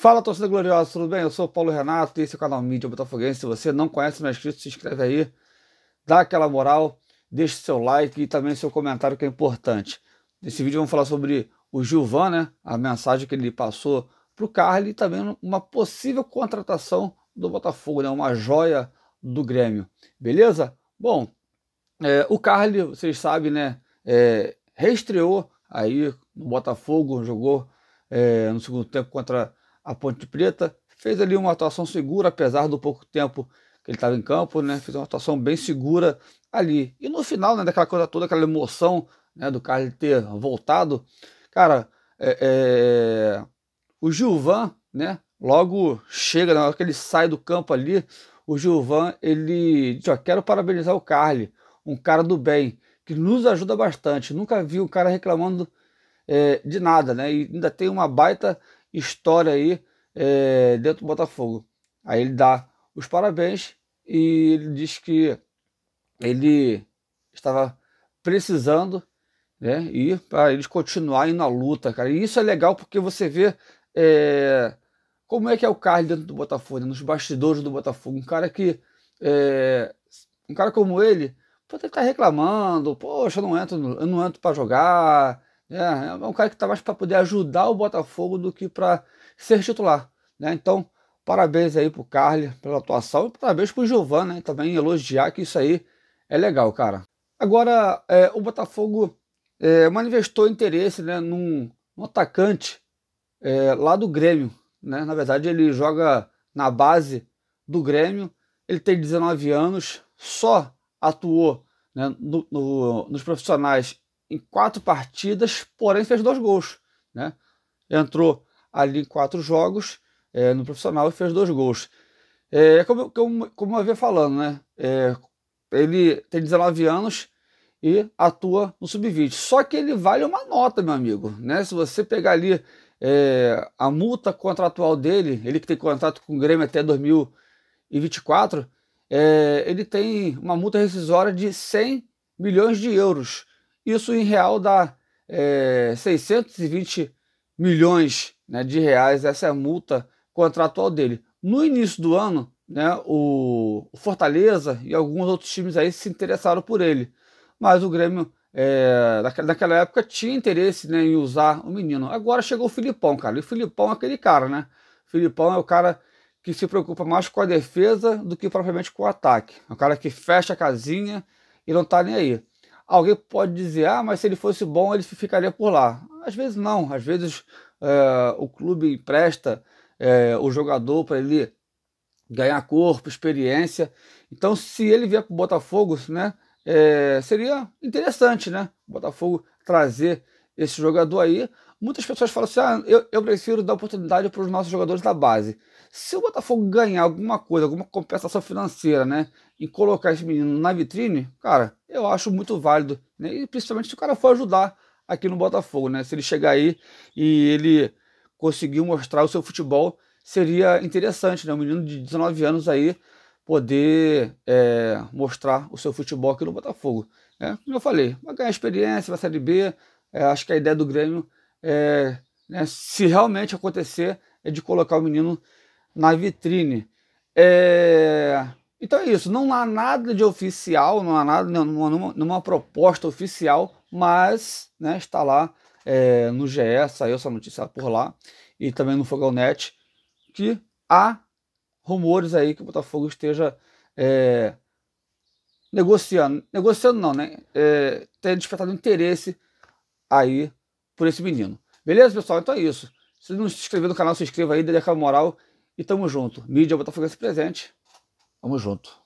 Fala torcida gloriosa, tudo bem? Eu sou Paulo Renato e esse é o canal Mídia Botafoguense. Se você não conhece, não é inscrito, se inscreve aí, dá aquela moral, deixa seu like e também seu comentário que é importante. Nesse vídeo vamos falar sobre o Gilvan, né? A mensagem que ele passou para o Carly e também uma possível contratação do Botafogo, né? Uma joia do Grêmio, beleza? Bom, é, o Carly, vocês sabem, né? É, reestreou aí no Botafogo, jogou é, no segundo tempo contra a Ponte Preta fez ali uma atuação segura, apesar do pouco tempo que ele estava em campo, né? Fez uma atuação bem segura ali. E no final, né, daquela coisa toda, aquela emoção né, do Carlos ter voltado, cara, é, é... o Gilvan, né? Logo chega, na hora que ele sai do campo ali, o Gilvan, ele diz, ó, quero parabenizar o Carly, um cara do bem, que nos ajuda bastante. Nunca vi um cara reclamando é, de nada, né? E ainda tem uma baita história aí é, dentro do Botafogo. Aí ele dá os parabéns e ele diz que ele estava precisando né, ir para eles continuarem na luta, cara. E isso é legal porque você vê é, como é que é o Carlos dentro do Botafogo, né, nos bastidores do Botafogo. Um cara que. É, um cara como ele pode estar tá reclamando, poxa, eu não entro, eu não entro para jogar, é, é um cara que está mais para poder ajudar o Botafogo do que para ser titular. Né? Então, parabéns aí pro Carly pela atuação e parabéns pro Giovan, né? Também elogiar que isso aí é legal, cara. Agora, é, o Botafogo é, manifestou interesse né, num, num atacante é, lá do Grêmio. Né? Na verdade, ele joga na base do Grêmio. Ele tem 19 anos, só atuou né, no, no, nos profissionais em quatro partidas, porém fez dois gols. Né? Entrou ali em quatro jogos é, no profissional e fez dois gols. É como, como, como eu havia falando, né? É, ele tem 19 anos e atua no sub-20. Só que ele vale uma nota, meu amigo. Né? Se você pegar ali é, a multa contratual dele, ele que tem contrato com o Grêmio até 2024, é, ele tem uma multa rescisória de 100 milhões de euros. Isso em real dá é, 620 milhões né, de reais, essa é a multa contratual dele. No início do ano, né, o Fortaleza e alguns outros times aí se interessaram por ele, mas o Grêmio é, naquela época tinha interesse né, em usar o menino. Agora chegou o Filipão, cara. E o Filipão é aquele cara, né? O Filipão é o cara que se preocupa mais com a defesa do que propriamente com o ataque. É o cara que fecha a casinha e não tá nem aí. Alguém pode dizer, ah, mas se ele fosse bom, ele ficaria por lá. Às vezes não, às vezes é, o clube empresta é, o jogador para ele ganhar corpo, experiência. Então, se ele vier para o Botafogo, né, é, seria interessante, né? O Botafogo trazer esse jogador aí. Muitas pessoas falam assim: ah, eu, eu prefiro dar oportunidade para os nossos jogadores da base. Se o Botafogo ganhar alguma coisa, alguma compensação financeira, né? E colocar esse menino na vitrine, cara, eu acho muito válido. Né? E principalmente se o cara for ajudar aqui no Botafogo, né? Se ele chegar aí e ele conseguir mostrar o seu futebol, seria interessante, né? Um menino de 19 anos aí poder é, mostrar o seu futebol aqui no Botafogo. Né? Como eu falei, vai ganhar experiência, vai ser B. É, acho que a ideia do Grêmio é, né, se realmente acontecer, é de colocar o menino na vitrine. É, então é isso, não há nada de oficial, não há nada, numa, numa proposta oficial, mas né, está lá é, no GE, saiu essa notícia por lá, e também no Fogão.net, que há rumores aí que o Botafogo esteja é, negociando, negociando não, né, é, ter despertado interesse aí por esse menino. Beleza, pessoal? Então é isso. Se não se inscrever no canal, se inscreva aí, aquela Moral. E tamo junto. Mídia Botafogo se presente. Tamo junto.